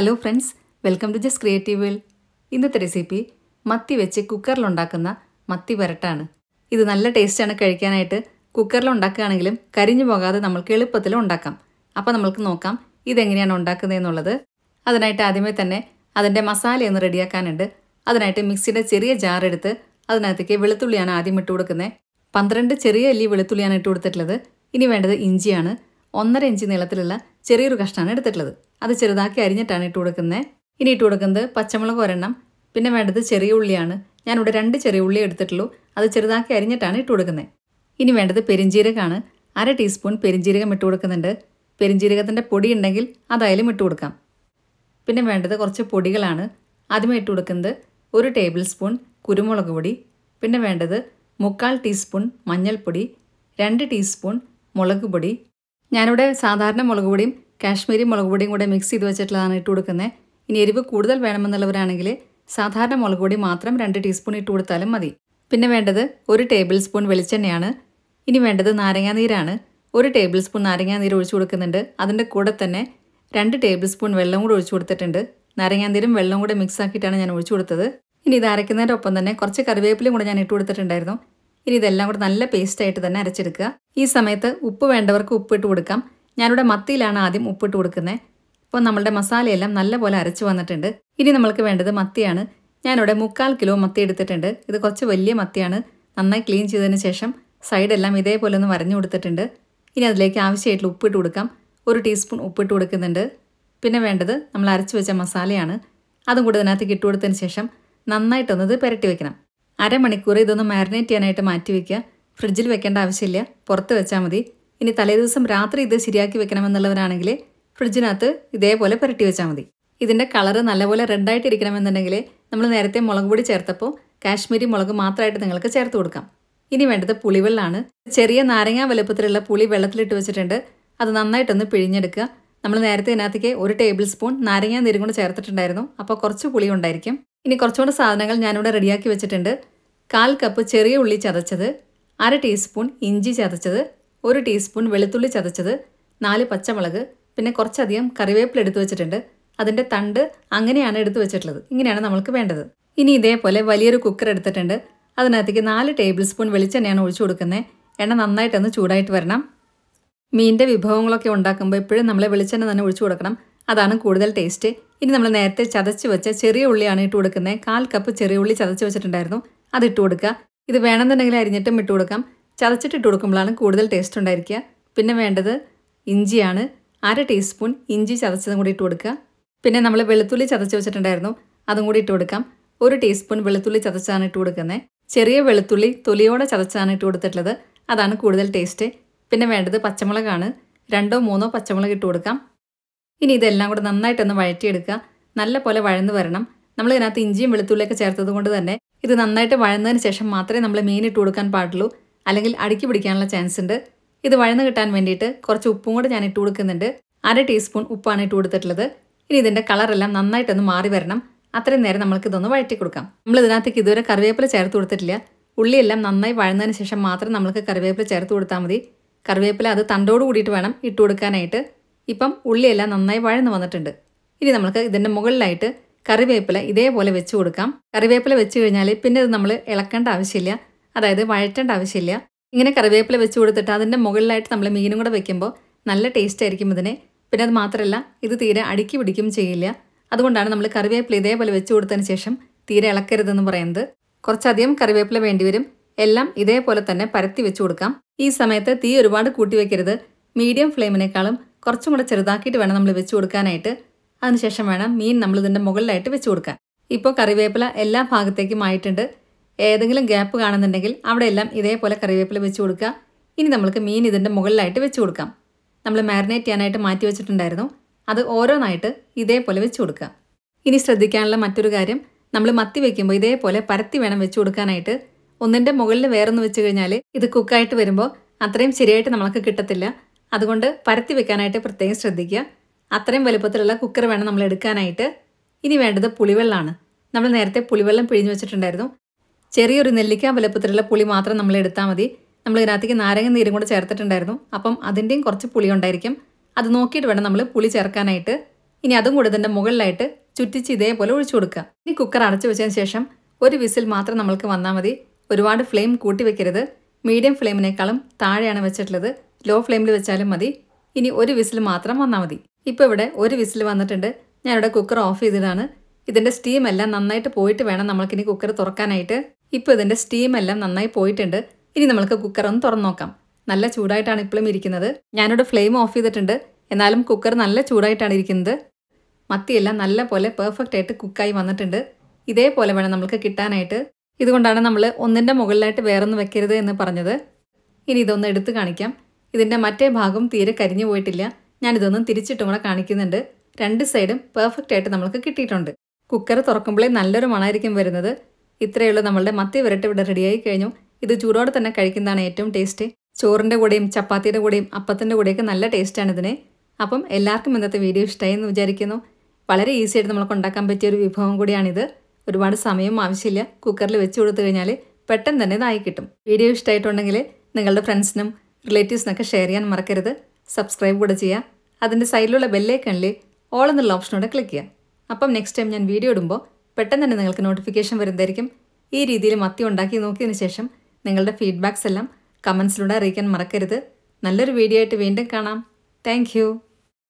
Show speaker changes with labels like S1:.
S1: hello friends welcome to just creative world ഇന്നത്തെ recipe മത്തി വെച്ച് കുക്കറിലുണ്ടാക്കുന്ന മത്തി വരട്ടാണ് ഇത് നല്ല ടേസ്റ്റാണ് കഴിക്കാനായിട്ട് ഉണ്ടാക്കുകയാണെങ്കിലും കരിഞ്ഞു പോകാതെ നമ്മൾക്ക് എളുപ്പത്തിൽ ഉണ്ടാക്കാം അപ്പോൾ നമ്മൾക്ക് നോക്കാം ഇതെങ്ങനെയാണ് ഉണ്ടാക്കുന്നതെന്നുള്ളത് അതിനായിട്ട് ആദ്യമേ തന്നെ അതിൻ്റെ മസാലയൊന്ന് റെഡിയാക്കാനുണ്ട് അതിനായിട്ട് മിക്സിയുടെ ചെറിയ ജാർ എടുത്ത് അതിനകത്തേക്ക് വെളുത്തുള്ളിയാണ് ആദ്യം ഇട്ട് കൊടുക്കുന്നത് പന്ത്രണ്ട് ചെറിയ അല്ലി വെളുത്തുള്ളിയാണ് ഇട്ട് കൊടുത്തിട്ടുള്ളത് ഇനി വേണ്ടത് ഇഞ്ചിയാണ് ഒന്നര ഇഞ്ച് നീളത്തിലുള്ള ചെറിയൊരു കഷ്ണമാണ് എടുത്തിട്ടുള്ളത് അത് ചെറുതാക്കി അരിഞ്ഞിട്ടാണ് ഇട്ട് കൊടുക്കുന്നത് ഇനി ഇട്ട് കൊടുക്കുന്നത് പച്ചമുളക് ഒരെണ്ണം പിന്നെ വേണ്ടത് ചെറിയ ഉള്ളിയാണ് ഞാനിവിടെ രണ്ട് ചെറിയ ഉള്ളി എടുത്തിട്ടുള്ളൂ അത് ചെറുതാക്കി അരിഞ്ഞിട്ടാണ് ഇട്ട് കൊടുക്കുന്നത് ഇനി വേണ്ടത് പെരിഞ്ചീരകമാണ് അര ടീസ്പൂൺ പെരിഞ്ചീരകം ഇട്ട് കൊടുക്കുന്നുണ്ട് പെരിഞ്ചീരകത്തിൻ്റെ പൊടി ഉണ്ടെങ്കിൽ അതായാലും ഇട്ട് കൊടുക്കാം പിന്നെ വേണ്ടത് കുറച്ച് പൊടികളാണ് ആദ്യമേ ഇട്ട് കൊടുക്കുന്നത് ഒരു ടേബിൾ സ്പൂൺ കുരുമുളക് പൊടി പിന്നെ വേണ്ടത് മുക്കാൽ ടീസ്പൂൺ മഞ്ഞൾപ്പൊടി രണ്ട് ടീസ്പൂൺ മുളക് പൊടി ഞാനിവിടെ സാധാരണ മുളക് പൊടിയും കാശ്മീരി മുളക് പൊടിയും കൂടെ മിക്സ് ചെയ്ത് വെച്ചിട്ടുള്ളതാണ് ഇട്ട് കൊടുക്കുന്നത് ഇനി എരിവ് കൂടുതൽ വേണമെന്നുള്ളവരാണെങ്കിൽ സാധാരണ മുളക് പൊടി മാത്രം രണ്ട് ടീസ്പൂൺ ഇട്ട് കൊടുത്താലും മതി പിന്നെ വേണ്ടത് ഒരു ടേബിൾ സ്പൂൺ വെളിച്ചെണ്ണയാണ് ഇനി വേണ്ടത് നാരങ്ങാനീരാണ് ഒരു ടേബിൾ സ്പൂൺ നാരങ്ങാനീര് ഒഴിച്ചു കൊടുക്കുന്നുണ്ട് അതിൻ്റെ കൂടെ തന്നെ രണ്ട് ടേബിൾ സ്പൂൺ വെള്ളം കൂടെ ഒഴിച്ചു കൊടുത്തിട്ടുണ്ട് നാരങ്ങാനീരും വെള്ളം കൂടെ മിക്സ് ആക്കിയിട്ടാണ് ഞാൻ ഒഴിച്ചു കൊടുത്തത് ഇനി ഇത് അരയ്ക്കുന്നതിൻ്റെ ഒപ്പം തന്നെ കുറച്ച് കറിവേപ്പിലും കൂടെ ഞാൻ ഇട്ട് കൊടുത്തിട്ടുണ്ടായിരുന്നു ഇനി ഇതെല്ലാം കൂടെ നല്ല പേസ്റ്റായിട്ട് തന്നെ അരച്ചെടുക്കുക ഈ സമയത്ത് ഉപ്പ് വേണ്ടവർക്ക് ഉപ്പിട്ട് കൊടുക്കാം ഞാനിവിടെ മത്തിയിലാണ് ആദ്യം ഉപ്പിട്ട് കൊടുക്കുന്നത് ഇപ്പോൾ നമ്മളുടെ മസാലയെല്ലാം നല്ലപോലെ അരച്ചു വന്നിട്ടുണ്ട് ഇനി നമ്മൾക്ക് വേണ്ടത് മത്തിയാണ് ഞാനിവിടെ മുക്കാൽ കിലോ മത്തി എടുത്തിട്ടുണ്ട് ഇത് കുറച്ച് വലിയ മത്തിയാണ് നന്നായി ക്ലീൻ ചെയ്തതിന് ശേഷം സൈഡെല്ലാം ഇതേപോലെ ഒന്ന് വരഞ്ഞു കൊടുത്തിട്ടുണ്ട് ഇനി അതിലേക്ക് ആവശ്യമായിട്ടുള്ള ഉപ്പിട്ട് കൊടുക്കാം ഒരു ടീസ്പൂൺ ഉപ്പിട്ട് കൊടുക്കുന്നുണ്ട് പിന്നെ വേണ്ടത് നമ്മൾ അരച്ചു വെച്ച മസാലയാണ് അതും കൂടി ഇതിനകത്തേക്ക് കിട്ടുകൊടുത്തതിന് ശേഷം നന്നായിട്ടൊന്നത് പുരട്ടി വെക്കണം അരമണിക്കൂർ ഇതൊന്ന് മാരിനേറ്റ് ചെയ്യാനായിട്ട് മാറ്റി വയ്ക്കുക ഫ്രിഡ്ജിൽ വെക്കേണ്ട ആവശ്യമില്ല പുറത്ത് വെച്ചാൽ മതി ഇനി തലേദിവസം രാത്രി ഇത് ശരിയാക്കി വെക്കണമെന്നുള്ളവരാണെങ്കിൽ ഫ്രിഡ്ജിനകത്ത് ഇതേപോലെ പുരട്ടി വെച്ചാൽ മതി ഇതിൻ്റെ കളറ് നല്ലപോലെ റെഡായിട്ടിരിക്കണമെന്നുണ്ടെങ്കിൽ നമ്മൾ നേരത്തെ മുളക് പൊടി ചേർത്തപ്പോൾ കാശ്മീരി മുളക് മാത്രമായിട്ട് നിങ്ങൾക്ക് ചേർത്ത് കൊടുക്കാം ഇനി വേണ്ടത് പുളിവെള്ളമാണ് ചെറിയ നാരങ്ങാ വലുപ്പത്തിലുള്ള പുളി വെള്ളത്തിലിട്ട് വെച്ചിട്ടുണ്ട് അത് നന്നായിട്ടൊന്ന് പിഴിഞ്ഞെടുക്കുക നമ്മൾ നേരത്തെ ഇതിനകത്തേക്ക് ഒരു ടേബിൾ സ്പൂൺ നാരങ്ങാ നീരും കൊണ്ട് ചേർത്തിട്ടുണ്ടായിരുന്നു അപ്പോൾ കുറച്ച് പുളി ഉണ്ടായിരിക്കും ഇനി കൂടെ സാധനങ്ങൾ ഞാനിവിടെ റെഡിയാക്കി വെച്ചിട്ടുണ്ട് കാൽ കപ്പ് ചെറിയ ഉള്ളി ചതച്ചത് അര ടീസ്പൂൺ ഇഞ്ചി ചതച്ചത് ഒരു ടീസ്പൂൺ വെളുത്തുള്ളി ചതച്ചത് നാല് പച്ചമുളക് പിന്നെ കുറച്ചധികം കറിവേപ്പില എടുത്തു വെച്ചിട്ടുണ്ട് അതിൻ്റെ തണ്ട് അങ്ങനെയാണ് എടുത്തു വെച്ചിട്ടുള്ളത് ഇങ്ങനെയാണ് നമ്മൾക്ക് വേണ്ടത് ഇനി ഇതേപോലെ വലിയൊരു കുക്കർ എടുത്തിട്ടുണ്ട് അതിനകത്തേക്ക് നാല് ടേബിൾ സ്പൂൺ വെളിച്ചെണ്ണയാണ് ഒഴിച്ചു കൊടുക്കുന്നത് എണ്ണ നന്നായിട്ടൊന്ന് ചൂടായിട്ട് വരണം മീൻ്റെ വിഭവങ്ങളൊക്കെ ഉണ്ടാക്കുമ്പോൾ എപ്പോഴും നമ്മൾ വെളിച്ചെണ്ണ തന്നെ ഒഴിച്ചു കൊടുക്കണം അതാണ് കൂടുതൽ ടേസ്റ്റ് ഇനി നമ്മൾ നേരത്തെ ചതച്ച് വെച്ച ചെറിയ ഉള്ളിയാണ് ഇട്ട് കൊടുക്കുന്നത് കാൽ കപ്പ് ചെറിയ ഉള്ളി ചതച്ച് വെച്ചിട്ടുണ്ടായിരുന്നു അത് ഇട്ട് കൊടുക്കുക ഇത് വേണമെന്നുണ്ടെങ്കിൽ അരിഞ്ഞിട്ടും ഇട്ട് കൊടുക്കാം ചതച്ചിട്ട് ഇട്ട് കൊടുക്കുമ്പോഴാണ് കൂടുതൽ ടേസ്റ്റ് ഉണ്ടായിരിക്കുക പിന്നെ വേണ്ടത് ഇഞ്ചിയാണ് അര ടീസ്പൂൺ ഇഞ്ചി ചതച്ചതും കൂടി ഇട്ട് കൊടുക്കുക പിന്നെ നമ്മൾ വെളുത്തുള്ളി ചതച്ച് വെച്ചിട്ടുണ്ടായിരുന്നു അതും കൂടി ഇട്ട് കൊടുക്കാം ഒരു ടീസ്പൂൺ വെളുത്തുള്ളി ചതച്ചാണ് ഇട്ട് കൊടുക്കുന്നത് ചെറിയ വെളുത്തുള്ളി തൊലിയോടെ ചതച്ചാണ് ഇട്ട് കൊടുത്തിട്ടുള്ളത് അതാണ് കൂടുതൽ ടേസ്റ്റ് പിന്നെ വേണ്ടത് പച്ചമുളകാണ് രണ്ടോ മൂന്നോ പച്ചമുളക് ഇട്ട് കൊടുക്കാം ഇനി ഇതെല്ലാം കൂടെ നന്നായിട്ടൊന്ന് വഴറ്റിയെടുക്കുക നല്ല പോലെ വഴന്ന് വരണം നമ്മൾ ഇതിനകത്ത് ഇഞ്ചിയും വെളുത്തുള്ളിയൊക്കെ ചേർത്തത് കൊണ്ട് തന്നെ ഇത് നന്നായിട്ട് വഴന്നതിന് ശേഷം മാത്രമേ നമ്മൾ മീൻ ഇട്ട് കൊടുക്കാൻ പാടുള്ളൂ അല്ലെങ്കിൽ അടുക്കി പിടിക്കാനുള്ള ചാൻസ് ഉണ്ട് ഇത് വഴന്ന് കിട്ടാൻ വേണ്ടിയിട്ട് കുറച്ച് ഉപ്പും കൂടെ ഞാൻ ഇട്ട് കൊടുക്കുന്നുണ്ട് അര ടീസ്പൂൺ ഉപ്പാണ് ഇട്ട് കൊടുത്തിട്ടുള്ളത് ഇനി ഇതിൻ്റെ കളറെല്ലാം നന്നായിട്ടൊന്ന് മാറി വരണം അത്രയും നേരം നമുക്ക് ഇതൊന്ന് വഴറ്റി കൊടുക്കാം നമ്മൾ ഇതിനകത്തേക്ക് ഇതുവരെ കറിവേപ്പില ചേർത്ത് കൊടുത്തിട്ടില്ല ഉള്ളിയെല്ലാം നന്നായി വഴന്നതിന് ശേഷം മാത്രം നമുക്ക് കറിവേപ്പില ചേർത്ത് കൊടുത്താൽ മതി കറിവേപ്പില അത് തണ്ടോട് കൂടിയിട്ട് വേണം ഇട്ട് കൊടുക്കാനായിട്ട് ഇപ്പം ഉള്ളിയെല്ലാം നന്നായി വഴന്ന് വന്നിട്ടുണ്ട് ഇനി നമുക്ക് ഇതിൻ്റെ മുകളിലായിട്ട് കറിവേപ്പില ഇതേപോലെ വെച്ച് കൊടുക്കാം കറിവേപ്പില വെച്ച് കഴിഞ്ഞാൽ പിന്നെ ഇത് നമ്മൾ ഇളക്കേണ്ട ആവശ്യമില്ല അതായത് വഴറ്റേണ്ട ആവശ്യമില്ല ഇങ്ങനെ കറിവേപ്പില വെച്ച് കൊടുത്തിട്ട് അതിൻ്റെ മുകളിലായിട്ട് നമ്മൾ മീനും കൂടെ വെക്കുമ്പോൾ നല്ല ടേസ്റ്റ് ആയിരിക്കും ഇതിന് പിന്നെ അത് മാത്രമല്ല ഇത് തീരെ അടുക്കി പിടിക്കും ചെയ്യില്ല അതുകൊണ്ടാണ് നമ്മൾ കറിവേപ്പില ഇതേപോലെ വെച്ച് കൊടുത്തതിന് ശേഷം തീരെ ഇളക്കരുതെന്ന് പറയുന്നത് കുറച്ചധികം കറിവേപ്പില വേണ്ടിവരും എല്ലാം ഇതേപോലെ തന്നെ പരത്തി വെച്ച് കൊടുക്കാം ഈ സമയത്ത് തീ ഒരുപാട് കൂട്ടി വയ്ക്കരുത് മീഡിയം ഫ്ലെയിമിനേക്കാളും കുറച്ചും കൂടെ ചെറുതാക്കിയിട്ട് വേണം നമ്മൾ വെച്ച് കൊടുക്കാനായിട്ട് അതിനുശേഷം വേണം മീൻ നമ്മൾ ഇതിൻ്റെ മുകളിലായിട്ട് വെച്ച് കൊടുക്കാൻ ഇപ്പോൾ കറിവേപ്പില എല്ലാ ഭാഗത്തേക്കും ആയിട്ടുണ്ട് ഏതെങ്കിലും ഗ്യാപ്പ് കാണുന്നുണ്ടെങ്കിൽ അവിടെ എല്ലാം ഇതേപോലെ കറിവേപ്പില വെച്ച് കൊടുക്കുക ഇനി നമ്മൾക്ക് മീൻ ഇതിൻ്റെ മുകളിലായിട്ട് വെച്ച് കൊടുക്കാം നമ്മൾ മാരിനേറ്റ് ചെയ്യാനായിട്ട് മാറ്റി വെച്ചിട്ടുണ്ടായിരുന്നു അത് ഓരോന്നായിട്ട് ഇതേപോലെ വെച്ച് കൊടുക്കുക ഇനി ശ്രദ്ധിക്കാനുള്ള മറ്റൊരു കാര്യം നമ്മൾ മത്തി വെക്കുമ്പോൾ ഇതേപോലെ പരത്തി വേണം വെച്ച് കൊടുക്കാനായിട്ട് ഒന്നിൻ്റെ മുകളിൽ വേറൊന്ന് വെച്ച് കഴിഞ്ഞാൽ ഇത് കുക്കായിട്ട് വരുമ്പോൾ അത്രയും ശരിയായിട്ട് നമുക്ക് കിട്ടത്തില്ല അതുകൊണ്ട് പരത്തി വെക്കാനായിട്ട് പ്രത്യേകം ശ്രദ്ധിക്കുക അത്രയും വലുപ്പത്തിലുള്ള കുക്കർ വേണം നമ്മൾ എടുക്കാനായിട്ട് ഇനി വേണ്ടത് പുളിവെള്ളമാണ് നമ്മൾ നേരത്തെ പുളിവെള്ളം പിഴിഞ്ഞു വെച്ചിട്ടുണ്ടായിരുന്നു ചെറിയൊരു നെല്ലിക്കാൻ വലുപ്പത്തിലുള്ള പുളി മാത്രം നമ്മൾ എടുത്താൽ മതി നമ്മൾ ഇതിനകത്തേക്ക് നാരങ്ങ നീരും കൂടെ ചേർത്തിട്ടുണ്ടായിരുന്നു അപ്പം അതിൻ്റെയും കുറച്ച് പുളി ഉണ്ടായിരിക്കും അത് നോക്കിയിട്ട് വേണം നമ്മൾ പുളി ചേർക്കാനായിട്ട് ഇനി അതും കൂടെ ഇതിൻ്റെ മുകളിലായിട്ട് ചുറ്റിച്ച് ഇതേപോലെ ഒഴിച്ചു കൊടുക്കുക ഇനി കുക്കർ അടച്ചു വെച്ചതിന് ശേഷം ഒരു വിസിൽ മാത്രം നമ്മൾക്ക് വന്നാൽ മതി ഒരുപാട് ഫ്ലെയിം കൂട്ടി വെക്കരുത് മീഡിയം ഫ്ലെയിമിനേക്കാളും താഴെയാണ് വെച്ചിട്ടുള്ളത് ലോ ഫ്ലെയിമിൽ വെച്ചാലും മതി ഇനി ഒരു വിസിൽ മാത്രം വന്നാൽ മതി ഇപ്പോൾ ഇവിടെ ഒരു വിസിൽ വന്നിട്ടുണ്ട് ഞാനിവിടെ കുക്കർ ഓഫ് ചെയ്തിട്ടാണ് ഇതിൻ്റെ സ്റ്റീം എല്ലാം നന്നായിട്ട് പോയിട്ട് വേണം നമ്മൾക്കിനി കുക്കർ തുറക്കാനായിട്ട് ഇപ്പോൾ ഇതിൻ്റെ സ്റ്റീം എല്ലാം നന്നായി പോയിട്ടുണ്ട് ഇനി നമ്മൾക്ക് കുക്കർ ഒന്ന് തുറന്നു നോക്കാം നല്ല ചൂടായിട്ടാണ് ഇപ്പോഴും ഇരിക്കുന്നത് ഞാനിവിടെ ഫ്ലെയിം ഓഫ് ചെയ്തിട്ടുണ്ട് എന്നാലും കുക്കർ നല്ല ചൂടായിട്ടാണ് ഇരിക്കുന്നത് മത്തിയെല്ലാം നല്ല പോലെ പെർഫെക്റ്റ് ആയിട്ട് കുക്കായി വന്നിട്ടുണ്ട് ഇതേപോലെ വേണം നമുക്ക് കിട്ടാനായിട്ട് ഇതുകൊണ്ടാണ് നമ്മൾ ഒന്നിൻ്റെ മുകളിലായിട്ട് വേറൊന്ന് വെക്കരുത് എന്ന് പറഞ്ഞത് ഇനി ഇതൊന്ന് എടുത്ത് കാണിക്കാം ഇതിൻ്റെ മറ്റേ ഭാഗം തീരെ കരിഞ്ഞു പോയിട്ടില്ല ഞാനിതൊന്നും തിരിച്ചിട്ടും കൂടെ കാണിക്കുന്നുണ്ട് രണ്ട് സൈഡും പെർഫെക്റ്റ് ആയിട്ട് നമുക്ക് കിട്ടിയിട്ടുണ്ട് കുക്കർ തുറക്കുമ്പോഴേ നല്ലൊരു മണമായിരിക്കും വരുന്നത് ഇത്രയുള്ള നമ്മളുടെ മത്തി വരട്ട് ഇവിടെ റെഡിയായി കഴിഞ്ഞു ഇത് ചൂടോടെ തന്നെ കഴിക്കുന്നതാണ് ഏറ്റവും ടേസ്റ്റ് ചോറിൻ്റെ കൂടെയും ചപ്പാത്തിയുടെ കൂടെയും അപ്പത്തിൻ്റെ കൂടെയൊക്കെ നല്ല ടേസ്റ്റാണ് ഇതിന് അപ്പം എല്ലാവർക്കും ഇന്നത്തെ വീഡിയോ ഇഷ്ടമായി എന്ന് വിചാരിക്കുന്നു വളരെ ഈസി ആയിട്ട് നമുക്ക് ഉണ്ടാക്കാൻ പറ്റിയ ഒരു വിഭവം കൂടിയാണിത് ഒരുപാട് സമയം ആവശ്യമില്ല കുക്കറിൽ വെച്ച് കൊടുത്തു കഴിഞ്ഞാൽ പെട്ടെന്ന് തന്നെ ഇതായി കിട്ടും വീഡിയോ ഇഷ്ടമായിട്ടുണ്ടെങ്കിൽ നിങ്ങളുടെ ഫ്രണ്ട്സിനും റിലേറ്റീവ്സിനൊക്കെ ഷെയർ ചെയ്യാൻ മറക്കരുത് സബ്സ്ക്രൈബ് കൂടെ ചെയ്യുക അതിൻ്റെ സൈഡിലുള്ള ബെല്ലേക്കണിൽ ഓൾ എന്നുള്ള ഓപ്ഷനോടെ ക്ലിക്ക് ചെയ്യുക അപ്പം നെക്സ്റ്റ് ടൈം ഞാൻ വീഡിയോ ഇടുമ്പോൾ പെട്ടെന്ന് തന്നെ നിങ്ങൾക്ക് നോട്ടിഫിക്കേഷൻ വരുന്നതായിരിക്കും ഈ രീതിയിൽ മത്തി ഉണ്ടാക്കി നോക്കിയതിന് ശേഷം നിങ്ങളുടെ ഫീഡ്ബാക്സ് എല്ലാം കമൻസിലൂടെ അറിയിക്കാൻ മറക്കരുത് നല്ലൊരു വീഡിയോ ആയിട്ട് വീണ്ടും കാണാം താങ്ക്